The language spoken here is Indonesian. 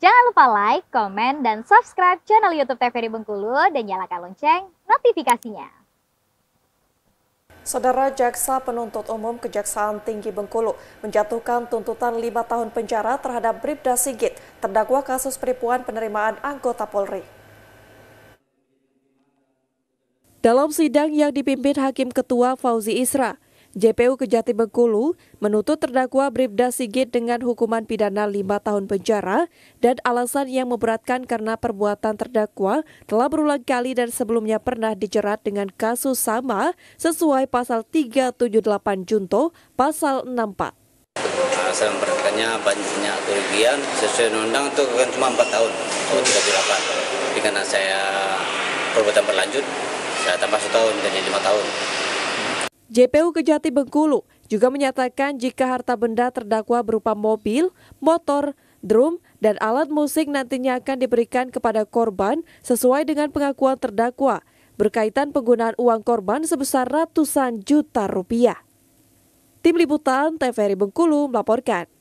Jangan lupa like, komen, dan subscribe channel YouTube TVRI Bengkulu dan nyalakan lonceng notifikasinya. Saudara Jaksa Penuntut Umum Kejaksaan Tinggi Bengkulu menjatuhkan tuntutan lima tahun penjara terhadap Bribda Sigit, terdakwa kasus penipuan penerimaan anggota Polri. Dalam sidang yang dipimpin Hakim Ketua Fauzi Isra, JPU Kejati Bengkulu menuntut terdakwa Bribda Sigit dengan hukuman pidana lima tahun penjara dan alasan yang memberatkan karena perbuatan terdakwa telah berulang kali dan sebelumnya pernah dijerat dengan kasus sama sesuai pasal 378 Junto pasal 64. Alasan memberatkannya banyaknya kerugian sesuai undang itu kan cuma 4 tahun atau 38. Jadi karena saya perbuatan berlanjut, saya tambah tahun jadi lima tahun. JPU Kejati Bengkulu juga menyatakan jika harta benda terdakwa berupa mobil, motor, drum, dan alat musik nantinya akan diberikan kepada korban sesuai dengan pengakuan terdakwa berkaitan penggunaan uang korban sebesar ratusan juta rupiah. Tim Liputan TVRI Bengkulu melaporkan.